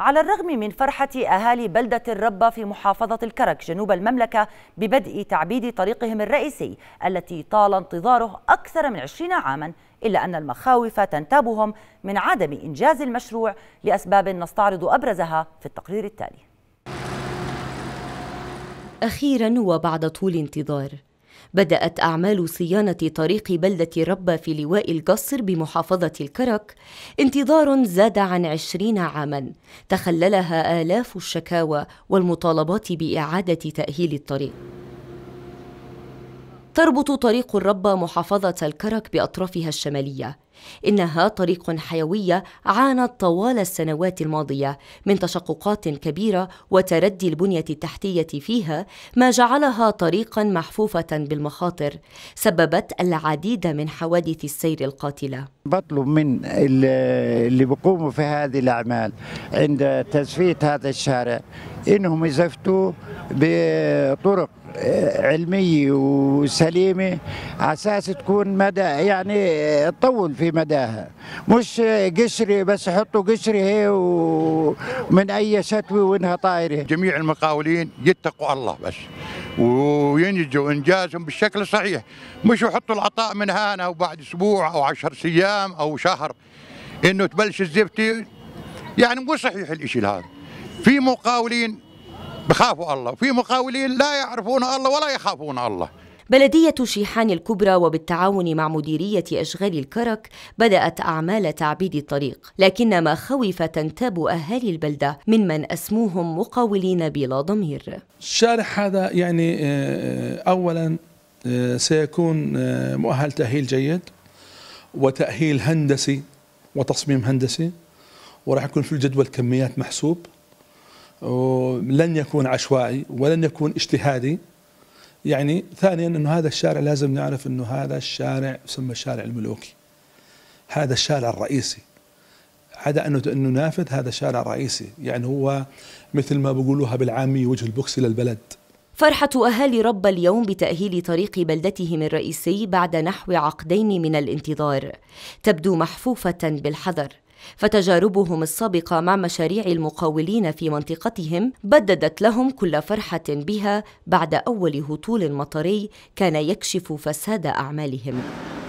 على الرغم من فرحة أهالي بلدة الربة في محافظة الكرك جنوب المملكة ببدء تعبيد طريقهم الرئيسي التي طال انتظاره أكثر من 20 عاما إلا أن المخاوف تنتابهم من عدم إنجاز المشروع لأسباب نستعرض أبرزها في التقرير التالي أخيرا وبعد طول انتظار بدأت أعمال صيانة طريق بلدة ربة في لواء القصر بمحافظة الكرك انتظار زاد عن عشرين عاما تخللها آلاف الشكاوى والمطالبات بإعادة تأهيل الطريق تربط طريق الربة محافظة الكرك بأطرافها الشمالية إنها طريق حيوية عانت طوال السنوات الماضية من تشققات كبيرة وتردي البنية التحتية فيها ما جعلها طريقا محفوفة بالمخاطر سببت العديد من حوادث السير القاتلة بطلب من اللي بقوموا في هذه الأعمال عند تزفيت هذا الشارع إنهم يزفتوا بطرق علمية وسليمة على أساس تكون مدى يعني تطول في مداها مش قشري بس حطوا قشري هي ومن أي شتوي وإنها طايرة جميع المقاولين يتقوا الله بس وينجزوا إنجازهم بالشكل الصحيح مش يحطوا العطاء من هنا وبعد أسبوع أو عشر أيام أو شهر إنه تبلش الزبدة يعني مو صحيح الإشي هذا في مقاولين بخافوا الله وفي مقاولين لا يعرفون الله ولا يخافون الله بلدية شيحان الكبرى وبالتعاون مع مديرية أشغال الكرك بدأت أعمال تعبيد الطريق لكن ما خوف تنتاب أهالي البلدة ممن أسموهم مقاولين بلا ضمير الشارع هذا يعني آه، آه، أولا آه، سيكون مؤهل تأهيل جيد وتأهيل هندسي وتصميم هندسي وراح يكون في الجدول كميات محسوب لن يكون عشوائي ولن يكون اجتهادي يعني ثانيا انه هذا الشارع لازم نعرف انه هذا الشارع يسمى الشارع الملوكي هذا الشارع الرئيسي عدا انه انه نافذ هذا شارع رئيسي يعني هو مثل ما بقولوها بالعامي وجه البوكس للبلد فرحة أهالي رب اليوم بتأهيل طريق بلدتهم الرئيسي بعد نحو عقدين من الانتظار تبدو محفوفة بالحذر فتجاربهم السابقة مع مشاريع المقاولين في منطقتهم بددت لهم كل فرحة بها بعد أول هطول مطري كان يكشف فساد أعمالهم